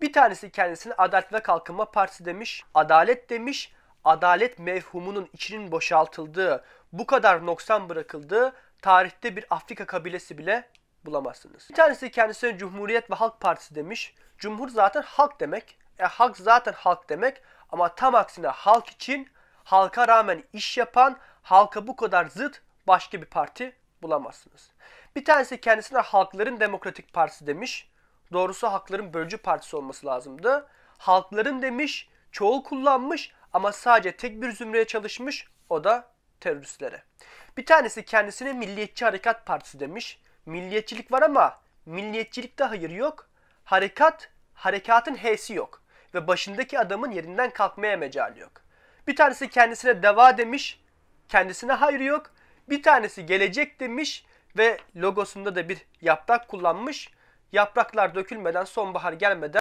Bir tanesi kendisine Adalet ve Kalkınma Partisi demiş, adalet demiş, adalet mevhumunun içinin boşaltıldığı, bu kadar noksan bırakıldığı tarihte bir Afrika kabilesi bile bulamazsınız. Bir tanesi kendisine Cumhuriyet ve Halk Partisi demiş. Cumhur zaten halk demek. E halk zaten halk demek ama tam aksine halk için halka rağmen iş yapan, halka bu kadar zıt başka bir parti bulamazsınız. Bir tanesi kendisine Halkların Demokratik Partisi demiş. Doğrusu halkların bölücü partisi olması lazımdı. Halkların demiş, çoğul kullanmış ama sadece tek bir zümreye çalışmış. O da teröristlere. Bir tanesi kendisine Milliyetçi Harekat Partisi demiş. Milliyetçilik var ama milliyetçilikte hayır yok. Harekat, harekatın H'si yok. Ve başındaki adamın yerinden kalkmaya mecali yok. Bir tanesi kendisine deva demiş. Kendisine hayır yok. Bir tanesi gelecek demiş ve logosunda da bir yaprak kullanmış. Yapraklar dökülmeden, sonbahar gelmeden